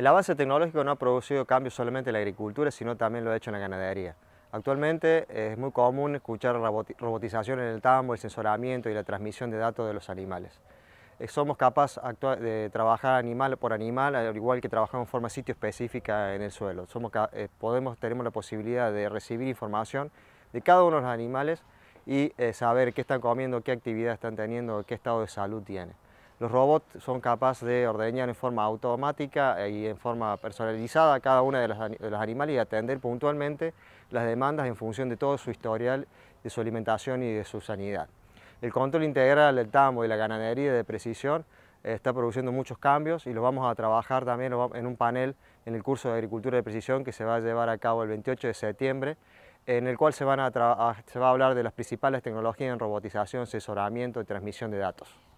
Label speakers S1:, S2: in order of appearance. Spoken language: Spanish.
S1: El avance tecnológico no ha producido cambios solamente en la agricultura, sino también lo ha hecho en la ganadería. Actualmente eh, es muy común escuchar robotización en el tambo, el sensoramiento y la transmisión de datos de los animales. Eh, somos capaces de trabajar animal por animal, al igual que trabajamos en forma sitio específica en el suelo. Eh, podemos, tenemos la posibilidad de recibir información de cada uno de los animales y saber qué están comiendo, qué actividad están teniendo, qué estado de salud tiene. Los robots son capaces de ordeñar en forma automática y en forma personalizada cada una de las, de animales y atender puntualmente las demandas en función de todo su historial, de su alimentación y de su sanidad. El control integral del tambo y la ganadería de precisión eh, está produciendo muchos cambios y lo vamos a trabajar también en un panel en el curso de Agricultura de Precisión que se va a llevar a cabo el 28 de septiembre, en el cual se va a hablar de las principales tecnologías en robotización, asesoramiento y transmisión de datos.